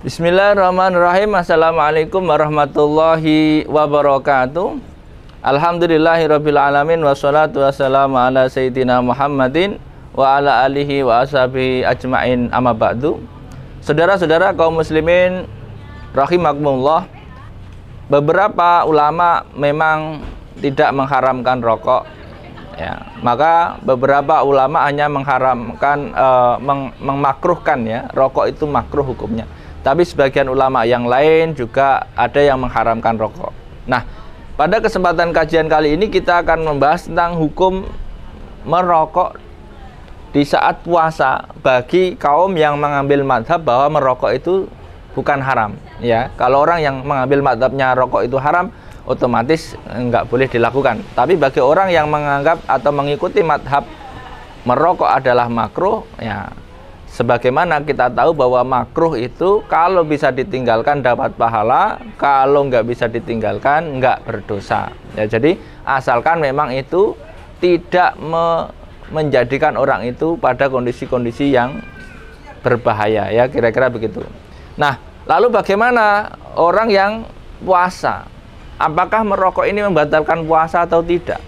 Bismillahirrahmanirrahim. Assalamualaikum warahmatullahi wabarakatuh. Alhamdulillahirabbil alamin wassalatu wassalamu ala sayyidina Muhammadin wa ala alihi wa ashabihi ajmain amma ba'du. Saudara-saudara kaum muslimin rahimakumullah. Beberapa ulama memang tidak mengharamkan rokok. Ya, maka beberapa ulama hanya mengharamkan uh, meng, mengmakruhkan ya, rokok itu makruh hukumnya tapi sebagian ulama yang lain juga ada yang mengharamkan rokok. Nah, pada kesempatan kajian kali ini kita akan membahas tentang hukum merokok di saat puasa bagi kaum yang mengambil madhab bahwa merokok itu bukan haram ya kalau orang yang mengambil madhabnya rokok itu haram otomatis nggak boleh dilakukan tapi bagi orang yang menganggap atau mengikuti madhab merokok adalah makruh ya Sebagaimana kita tahu bahwa makruh itu kalau bisa ditinggalkan dapat pahala, kalau nggak bisa ditinggalkan nggak berdosa. Ya, jadi asalkan memang itu tidak me menjadikan orang itu pada kondisi-kondisi yang berbahaya ya kira-kira begitu. Nah, lalu bagaimana orang yang puasa? Apakah merokok ini membatalkan puasa atau tidak?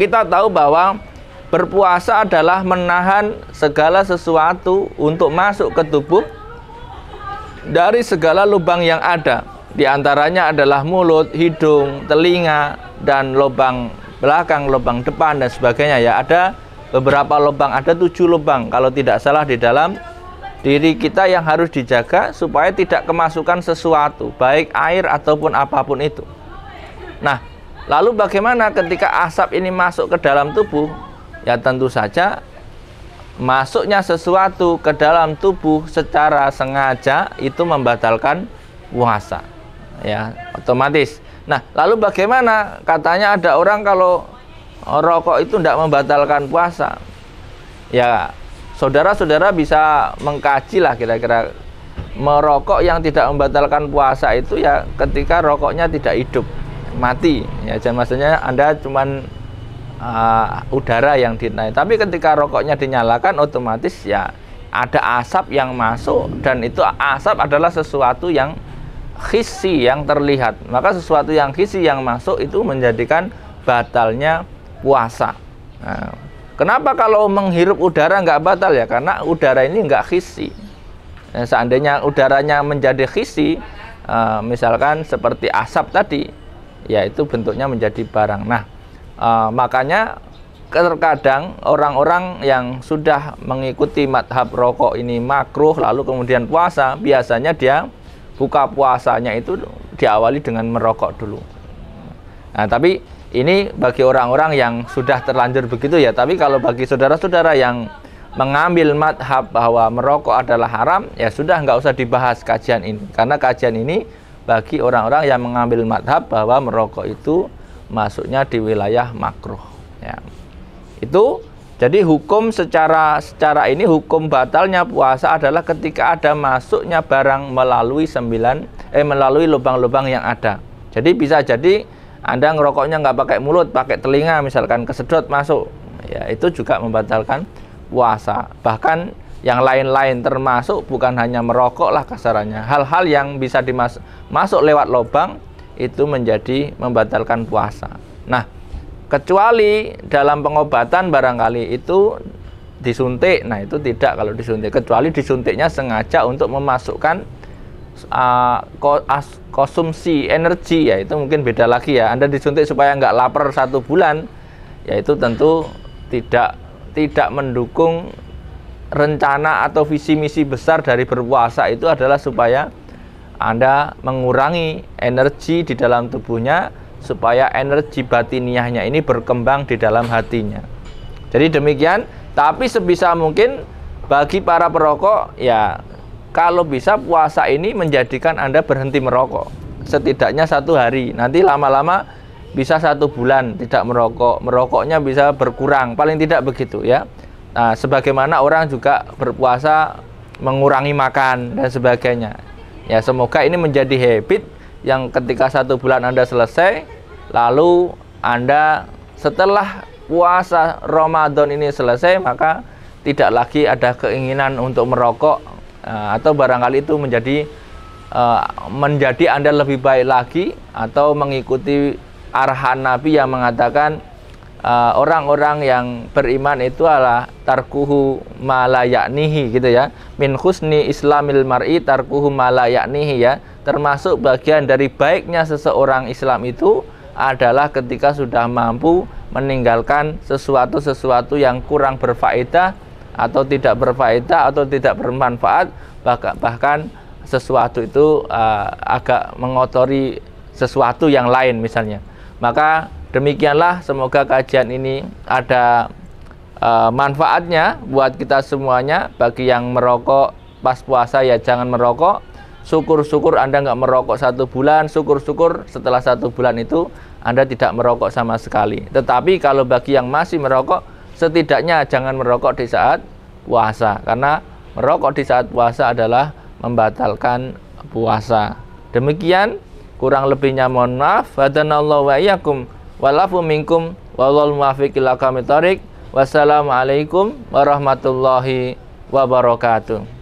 Kita tahu bahwa Berpuasa adalah menahan segala sesuatu untuk masuk ke tubuh dari segala lubang yang ada. Di antaranya adalah mulut, hidung, telinga, dan lubang belakang, lubang depan, dan sebagainya. Ya, ada beberapa lubang, ada tujuh lubang. Kalau tidak salah di dalam diri kita yang harus dijaga supaya tidak kemasukan sesuatu, baik air ataupun apapun itu. Nah, lalu bagaimana ketika asap ini masuk ke dalam tubuh? ya tentu saja masuknya sesuatu ke dalam tubuh secara sengaja itu membatalkan puasa ya otomatis nah lalu bagaimana katanya ada orang kalau rokok itu tidak membatalkan puasa ya saudara-saudara bisa mengkaji lah kira-kira merokok yang tidak membatalkan puasa itu ya ketika rokoknya tidak hidup mati ya jangan maksudnya anda cuman uh, udara yang dinaik. Tapi ketika rokoknya dinyalakan otomatis ya ada asap yang masuk dan itu asap adalah sesuatu yang khisi yang terlihat. Maka sesuatu yang khisi yang masuk itu menjadikan batalnya puasa. Nah, kenapa kalau menghirup udara nggak batal ya? Karena udara ini nggak khisi. Nah, seandainya udaranya menjadi khisi, uh, misalkan seperti asap tadi, ya itu bentuknya menjadi barang. Nah, Uh, makanya terkadang orang-orang yang sudah mengikuti madhab rokok ini makruh lalu kemudian puasa biasanya dia buka puasanya itu diawali dengan merokok dulu nah tapi ini bagi orang-orang yang sudah terlanjur begitu ya tapi kalau bagi saudara-saudara yang mengambil madhab bahwa merokok adalah haram ya sudah nggak usah dibahas kajian ini karena kajian ini bagi orang-orang yang mengambil madhab bahwa merokok itu masuknya di wilayah makruh ya. Itu jadi hukum secara secara ini hukum batalnya puasa adalah ketika ada masuknya barang melalui sembilan eh melalui lubang-lubang yang ada. Jadi bisa jadi Anda ngerokoknya nggak pakai mulut, pakai telinga misalkan kesedot masuk. Ya, itu juga membatalkan puasa. Bahkan yang lain-lain termasuk bukan hanya merokok lah kasarannya. Hal-hal yang bisa dimasuk masuk lewat lubang itu menjadi membatalkan puasa. Nah, kecuali dalam pengobatan barangkali itu disuntik. Nah, itu tidak kalau disuntik. Kecuali disuntiknya sengaja untuk memasukkan uh, konsumsi energi ya, itu mungkin beda lagi ya. Anda disuntik supaya nggak lapar satu bulan, yaitu tentu tidak tidak mendukung rencana atau visi misi besar dari berpuasa itu adalah supaya anda mengurangi energi di dalam tubuhnya supaya energi batiniahnya ini berkembang di dalam hatinya. Jadi demikian, tapi sebisa mungkin bagi para perokok ya kalau bisa puasa ini menjadikan Anda berhenti merokok setidaknya satu hari. Nanti lama-lama bisa satu bulan tidak merokok, merokoknya bisa berkurang, paling tidak begitu ya. Nah, sebagaimana orang juga berpuasa mengurangi makan dan sebagainya. Ya, semoga ini menjadi habit yang ketika satu bulan Anda selesai, lalu Anda setelah puasa Ramadan ini selesai, maka tidak lagi ada keinginan untuk merokok eh, atau barangkali itu menjadi eh, menjadi Anda lebih baik lagi atau mengikuti arahan Nabi yang mengatakan Ah, orang-orang uh, yang beriman itu adalah tarkuhu malayaknihi gitu ya min husni islamil mar'i tarkuhu malayaknihi ya termasuk bagian dari baiknya seseorang Islam itu adalah ketika sudah mampu meninggalkan sesuatu-sesuatu yang kurang berfaedah atau tidak berfaedah atau tidak bermanfaat bahkan bahkan sesuatu itu uh, agak mengotori sesuatu yang lain misalnya maka Demikianlah semoga kajian ini ada e, manfaatnya buat kita semuanya. Bagi yang merokok pas puasa ya jangan merokok. Syukur-syukur Anda nggak merokok satu bulan. Syukur-syukur setelah satu bulan itu Anda tidak merokok sama sekali. Tetapi kalau bagi yang masih merokok, setidaknya jangan merokok di saat puasa. Karena merokok di saat puasa adalah membatalkan puasa. Demikian kurang lebihnya mohon maaf. wa iyyakum. Walafu minkum wallahul muwaffiq ila Wassalamualaikum warahmatullahi wabarakatuh.